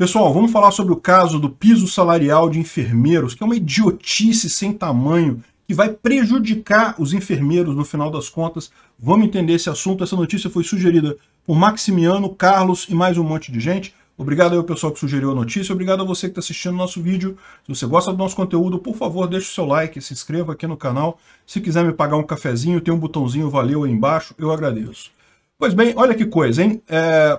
Pessoal, vamos falar sobre o caso do piso salarial de enfermeiros, que é uma idiotice sem tamanho que vai prejudicar os enfermeiros no final das contas. Vamos entender esse assunto. Essa notícia foi sugerida por Maximiano, Carlos e mais um monte de gente. Obrigado ao pessoal que sugeriu a notícia, obrigado a você que está assistindo o nosso vídeo. Se você gosta do nosso conteúdo, por favor, deixe o seu like, se inscreva aqui no canal. Se quiser me pagar um cafezinho, tem um botãozinho valeu aí embaixo, eu agradeço. Pois bem, olha que coisa, hein? É... é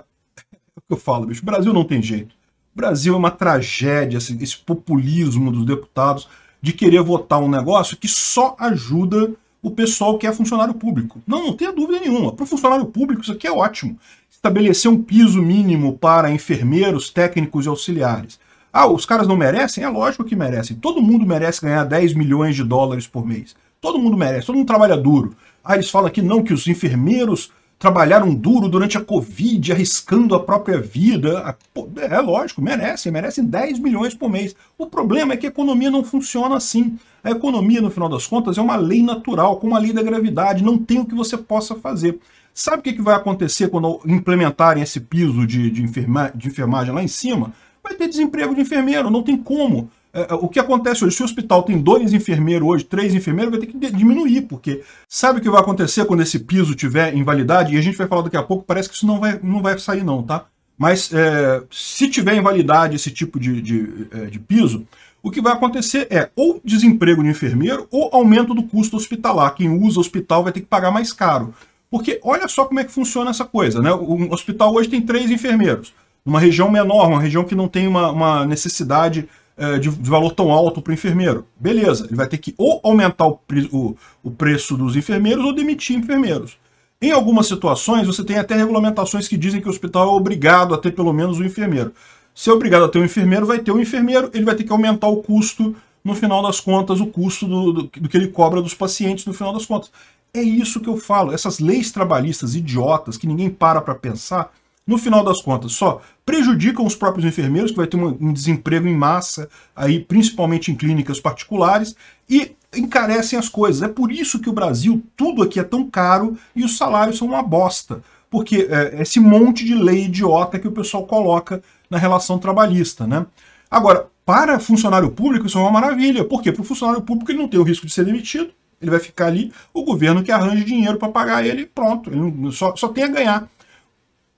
o que eu falo, bicho, o Brasil não tem jeito. Brasil é uma tragédia, esse populismo dos deputados de querer votar um negócio que só ajuda o pessoal que é funcionário público. Não, não tenha dúvida nenhuma. Para o funcionário público, isso aqui é ótimo. Estabelecer um piso mínimo para enfermeiros, técnicos e auxiliares. Ah, os caras não merecem? É lógico que merecem. Todo mundo merece ganhar 10 milhões de dólares por mês. Todo mundo merece, todo mundo trabalha duro. Ah, eles falam que não, que os enfermeiros trabalharam duro durante a Covid, arriscando a própria vida. É lógico, merecem, merecem 10 milhões por mês. O problema é que a economia não funciona assim. A economia, no final das contas, é uma lei natural, como a lei da gravidade, não tem o que você possa fazer. Sabe o que vai acontecer quando implementarem esse piso de, de, enferma, de enfermagem lá em cima? Vai ter desemprego de enfermeiro, não tem como. É, é, o que acontece hoje? Se o hospital tem dois enfermeiros hoje, três enfermeiros, vai ter que diminuir, porque sabe o que vai acontecer quando esse piso tiver invalidade? E a gente vai falar daqui a pouco, parece que isso não vai, não vai sair não, tá? Mas é, se tiver invalidade esse tipo de, de, é, de, piso, o que vai acontecer é ou desemprego de enfermeiro ou aumento do custo hospitalar. Quem usa hospital vai ter que pagar mais caro. Porque olha só como é que funciona essa coisa, né? O hospital hoje tem três enfermeiros. Uma região menor, uma região que não tem uma, uma necessidade é, de, de, valor tão alto para o enfermeiro. Beleza, ele vai ter que ou aumentar o, pre, o, o preço dos enfermeiros ou demitir enfermeiros. Em algumas situações, você tem até regulamentações que dizem que o hospital é obrigado a ter pelo menos um enfermeiro. Se é obrigado a ter um enfermeiro, vai ter um enfermeiro, ele vai ter que aumentar o custo, no final das contas, o custo do, do, do que ele cobra dos pacientes, no final das contas. É isso que eu falo. Essas leis trabalhistas idiotas que ninguém para para pensar, no final das contas, só prejudicam os próprios enfermeiros, que vai ter um desemprego em massa, aí, principalmente em clínicas particulares, e encarecem as coisas. É por isso que o Brasil, tudo aqui é tão caro e os salários são uma bosta. Porque é, é esse monte de lei idiota que o pessoal coloca na relação trabalhista, né? Agora, para funcionário público, isso é uma maravilha. Por quê? Para o funcionário público, ele não tem o risco de ser demitido, ele vai ficar ali, o governo que arranja dinheiro para pagar ele, pronto, ele só, só tem a ganhar.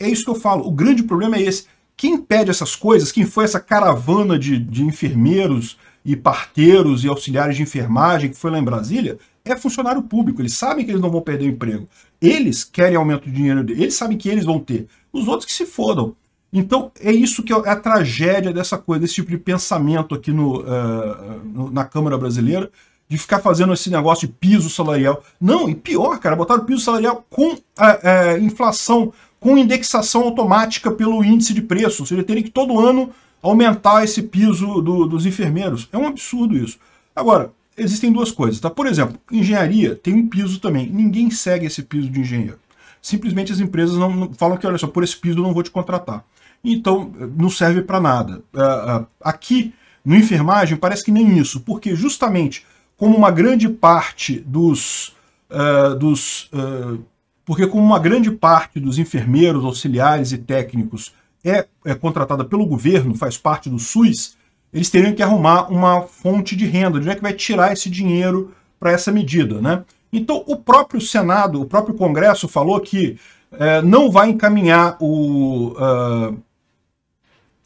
É isso que eu falo. O grande problema é esse. Quem impede essas coisas, quem foi essa caravana de, de enfermeiros e parteiros e auxiliares de enfermagem que foi lá em Brasília, é funcionário público. Eles sabem que eles não vão perder o emprego. Eles querem aumento de dinheiro Eles sabem que eles vão ter. Os outros que se fodam. Então, é isso que é, é a tragédia dessa coisa, desse tipo de pensamento aqui no, uh, na Câmara Brasileira, de ficar fazendo esse negócio de piso salarial. Não, e pior, cara, botaram piso salarial com a eh, inflação com indexação automática pelo índice de preço. Ou seja, teria que todo ano aumentar esse piso do, dos enfermeiros. É um absurdo isso. Agora, existem duas coisas, tá? Por exemplo, engenharia tem um piso também. Ninguém segue esse piso de engenheiro. Simplesmente as empresas não, não falam que, olha só, por esse piso eu não vou te contratar. Então, não serve para nada. É, é, aqui, no enfermagem, parece que nem isso, porque justamente como uma grande parte dos, é, dos porque como uma grande parte dos enfermeiros, auxiliares e técnicos é, é contratada pelo governo, faz parte do SUS, eles teriam que arrumar uma fonte de renda, de onde é que vai tirar esse dinheiro para essa medida, né? Então, o próprio Senado, o próprio Congresso falou que é, não vai encaminhar o, uh,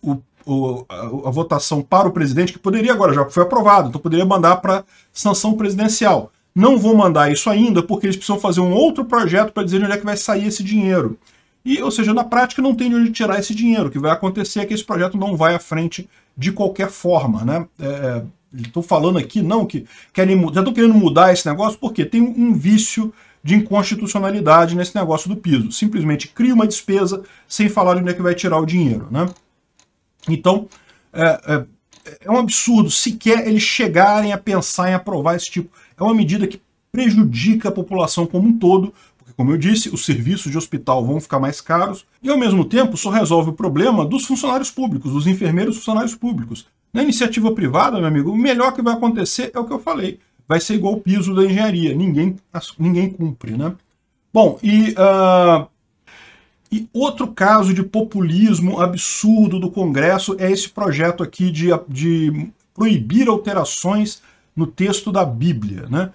o, o a, a, votação para o presidente, que poderia agora, já foi aprovado, então poderia mandar para sanção presidencial. Não vou mandar isso ainda porque eles precisam fazer um outro projeto para dizer onde é que vai sair esse dinheiro. E, ou seja, na prática não tem de onde tirar esse dinheiro. O que vai acontecer é que esse projeto não vai à frente de qualquer forma, né? É, Estou falando aqui, não, que querem, já estão querendo mudar esse negócio porque tem um vício de inconstitucionalidade nesse negócio do piso. Simplesmente cria uma despesa sem falar de onde é que vai tirar o dinheiro, né? Então, é, é, é um absurdo sequer eles chegarem a pensar em aprovar esse tipo. É uma medida que prejudica a população como um todo, porque, como eu disse, os serviços de hospital vão ficar mais caros, e, ao mesmo tempo, só resolve o problema dos funcionários públicos, dos enfermeiros funcionários públicos. Na iniciativa privada, meu amigo, o melhor que vai acontecer é o que eu falei. Vai ser igual o piso da engenharia. Ninguém, ninguém cumpre, né? Bom, e uh, e outro caso de populismo absurdo do Congresso é esse projeto aqui de, de proibir alterações no texto da Bíblia. Né?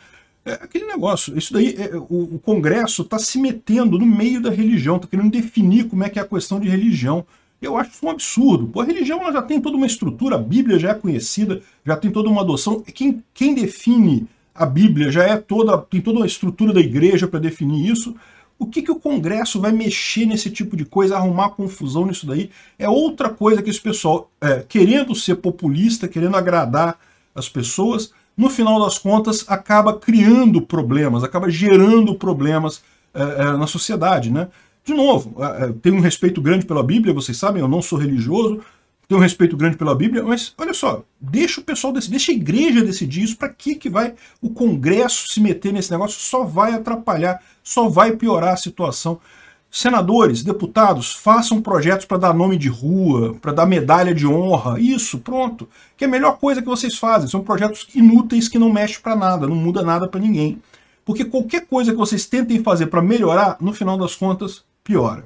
É aquele negócio, isso daí, é, o, o, Congresso está se metendo no meio da religião, está querendo definir como é que é a questão de religião. Eu acho isso um absurdo. Pô, a religião ela já tem toda uma estrutura, a Bíblia já é conhecida, já tem toda uma adoção. Quem, quem define a Bíblia já é toda, tem toda uma estrutura da igreja para definir isso. O que, que o Congresso vai mexer nesse tipo de coisa, arrumar confusão nisso daí? É outra coisa que esse pessoal, é, querendo ser populista, querendo agradar as pessoas, no final das contas acaba criando problemas, acaba gerando problemas é, é, na sociedade, né? De novo, é, é, tenho um respeito grande pela Bíblia, vocês sabem, eu não sou religioso, tenho um respeito grande pela Bíblia, mas olha só, deixa o pessoal decidir, deixa a igreja decidir isso, para que, que vai o Congresso se meter nesse negócio? Só vai atrapalhar, só vai piorar a situação. Senadores, deputados, façam projetos para dar nome de rua, para dar medalha de honra, isso, pronto. Que é a melhor coisa que vocês fazem. São projetos inúteis que não mexem para nada, não muda nada para ninguém. Porque qualquer coisa que vocês tentem fazer para melhorar, no final das contas, piora.